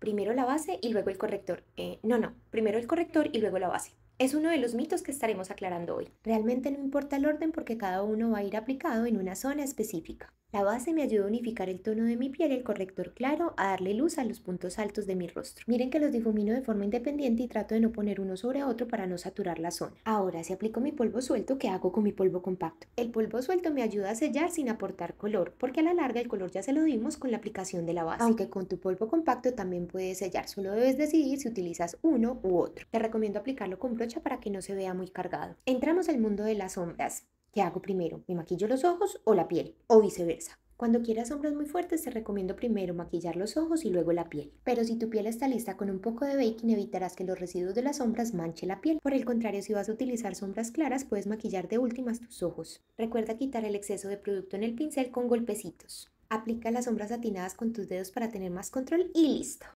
primero la base y luego el corrector. Eh, no, no, primero el corrector y luego la base. Es uno de los mitos que estaremos aclarando hoy. Realmente no importa el orden porque cada uno va a ir aplicado en una zona específica. La base me ayuda a unificar el tono de mi piel, y el corrector claro, a darle luz a los puntos altos de mi rostro. Miren que los difumino de forma independiente y trato de no poner uno sobre otro para no saturar la zona. Ahora, si aplico mi polvo suelto, ¿qué hago con mi polvo compacto? El polvo suelto me ayuda a sellar sin aportar color, porque a la larga el color ya se lo dimos con la aplicación de la base. Aunque con tu polvo compacto también puedes sellar, solo debes decidir si utilizas uno u otro. Te recomiendo aplicarlo con brocha para que no se vea muy cargado. Entramos al mundo de las sombras. ¿Qué hago primero? ¿Me maquillo los ojos o la piel? O viceversa. Cuando quieras sombras muy fuertes, te recomiendo primero maquillar los ojos y luego la piel. Pero si tu piel está lista con un poco de baking, evitarás que los residuos de las sombras manche la piel. Por el contrario, si vas a utilizar sombras claras, puedes maquillar de últimas tus ojos. Recuerda quitar el exceso de producto en el pincel con golpecitos. Aplica las sombras atinadas con tus dedos para tener más control y listo.